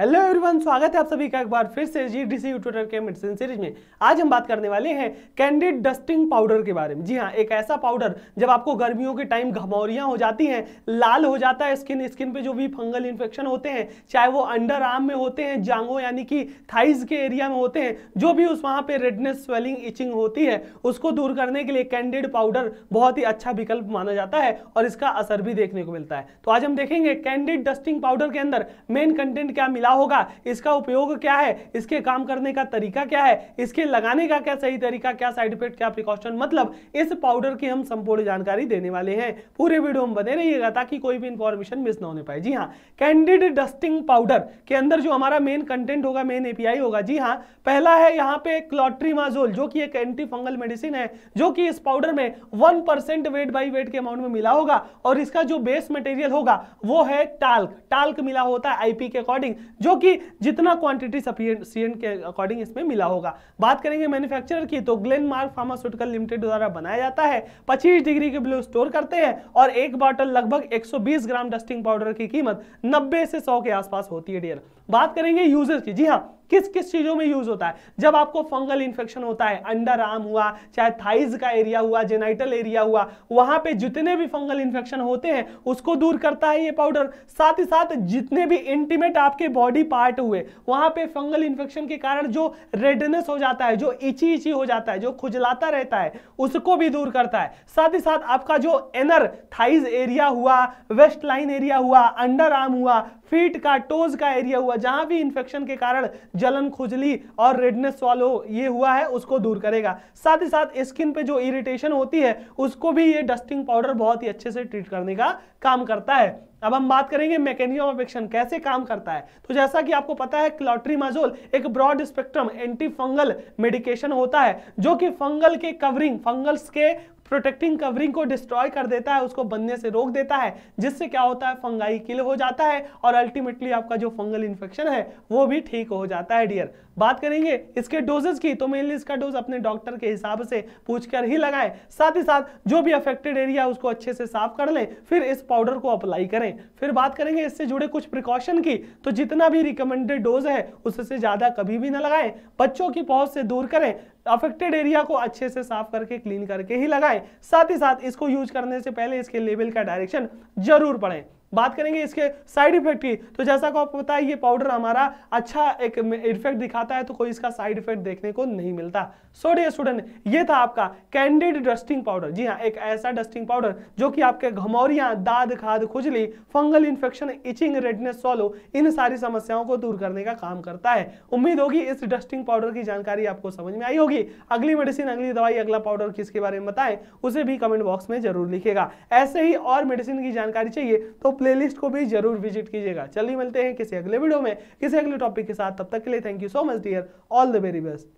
hello everyone स्वागत है आप सभी का एक बार फिर से जी डी सी ट्विटर के मेडिसिन सीरीज में आज हम बात करने वाले हैं कैंडिड डस्टिंग पाउडर के बारे में जी हाँ एक ऐसा पाउडर जब आपको गर्मियों के टाइम घमौरियाँ हो जाती हैं लाल हो जाता है स्किन स्किन पे जो भी फंगल इन्फेक्शन होते हैं चाहे वो अंडर आर्म में होते हैं जांगों यानी कि थाइज के एरिया में होते हैं जो भी उस वहाँ पर रेडनेस स्वेलिंग इचिंग होती है उसको दूर करने के लिए कैंडिड पाउडर बहुत ही अच्छा विकल्प माना जाता है और इसका असर भी देखने को मिलता है तो आज हम देखेंगे कैंडिड डस्टिंग पाउडर के अंदर मेन कंटेंट क्या मिल मिला होगा इसका उपयोग क्या है इसके काम करने का तरीका क्या है इसके लगाने का क्या सही तरीका क्या साइड इफेक्ट क्या प्रिकॉशन मतलब इस पाउडर की हम संपूर्ण जानकारी देने वाले हैं पूरे वीडियो में बने रहिएगा ताकि कोई भी इंफॉर्मेशन मिस ना होने पाए जी हाँ कैंडिड डस्टिंग पाउडर के अंदर जो हमारा मेन कंटेंट होगा मेन एपीआई होगा जी हाँ पहला है यहाँ पे क्लॉट्रीमाजोल जो कि एक एंटी फंगल मेडिसिन है जो कि इस पाउडर में one percent weight by weight के अमाउंट में मिला होगा और इसका जो बेस मटेरियल होगा वो है टाल्क टाल्क मिला होता है आईपी के अकॉर्डिंग जो कि जितना क्वांटिटी सफिशियंट के अकॉर्डिंग इसमें मिला होगा बात करेंगे मैन्युफैक्चरर की तो ग्लेन मार्क फार्मास्यूटिकल लिमिटेड द्वारा बनाया जाता है पच्चीस डिग्री के ब्लू स्टोर करते हैं और एक बॉटल लगभग 120 ग्राम डस्टिंग पाउडर की कीमत 90 से 100 के आसपास होती है डियर बात करेंगे यूजर्स की जी हाँ किस किस चीजों में यूज होता है जब आपको फंगल इन्फेक्शन होता है अंडर आर्म हुआ चाहे थाइज का एरिया हुआ जेनाइटल एरिया हुआ वहां पे जितने भी फंगल इन्फेक्शन होते हैं उसको दूर करता है ये पाउडर साथ ही साथ जितने भी इंटीमेट आपके बॉडी पार्ट हुए वहां पे फंगल इन्फेक्शन के कारण जो रेडनेस हो जाता है जो इची इची हो जाता है जो खुजलाता रहता है उसको भी दूर करता है साथ ही साथ आपका जो एनर थाइज एरिया हुआ वेस्ट लाइन एरिया हुआ अंडर आर्म हुआ फीट का टोज का एरिया हुआ जहां भी इंफेक्शन के कारण जलन खुजली और रेडनेस वालो ये हुआ है उसको दूर करेगा साथ ही साथ स्किन पे जो इरिटेशन होती है उसको भी ये डस्टिंग पाउडर बहुत ही अच्छे से ट्रीट करने का काम करता है अब हम बात करेंगे मैकेनिज्म ऑफ एक्शन कैसे काम करता है तो जैसा कि आपको पता है क्लॉट्रीमाजोल एक broad spectrum antifungal medication होता है जो कि फंगल के कवरिंग फंगल्स के प्रोटेक्टिंग कवरिंग को डिस्ट्रॉय कर देता है उसको बनने से रोक देता है जिससे क्या होता है फंगाई किल हो जाता है और अल्टीमेटली आपका जो फंगल इन्फेक्शन है वो भी ठीक हो जाता है डियर बात करेंगे इसके डोजेज की तो मेनली इसका डोज अपने डॉक्टर के हिसाब से पूछकर ही लगाएं साथ ही साथ जो भी अफेक्टेड एरिया उसको अच्छे से साफ कर लें फिर इस पाउडर को अप्लाई करें फिर बात करेंगे इससे जुड़े कुछ प्रिकॉशन की तो जितना भी रिकमेंडेड डोज है उससे ज़्यादा कभी भी ना लगाएं बच्चों की पहुंच से दूर करें अफेक्टेड एरिया को अच्छे से साफ करके क्लीन करके ही लगाएं साथ ही साथ इसको यूज करने से पहले इसके लेवल का डायरेक्शन जरूर पढ़ें बात करेंगे इसके साइड इफेक्ट की तो जैसा को आपको पता है ये पाउडर हमारा अच्छा एक इफेक्ट दिखाता है तो कोई इसका साइड इफेक्ट देखने को नहीं मिलता सो डे स्टूडेंट ये था आपका कैंडिड डस्टिंग पाउडर जी हाँ एक ऐसा डस्टिंग पाउडर जो कि आपके घमौरिया दाद खाद खुजली फंगल इन्फेक्शन इचिंग रेडनेस सोलो इन सारी समस्याओं को दूर करने का काम करता है उम्मीद होगी इस डस्टिंग पाउडर की जानकारी आपको समझ में आई होगी अगली मेडिसिन अगली दवाई अगला पाउडर किसके बारे में बताएं उसे भी कमेंट बॉक्स में जरूर लिखेगा ऐसे ही और मेडिसिन की जानकारी चाहिए तो प्लेलिस्ट को भी जरूर विजिट कीजिएगा चलिए मिलते हैं किसी अगले वीडियो में किसी अगले टॉपिक के साथ तब तक के लिए thank you so much dear all the very best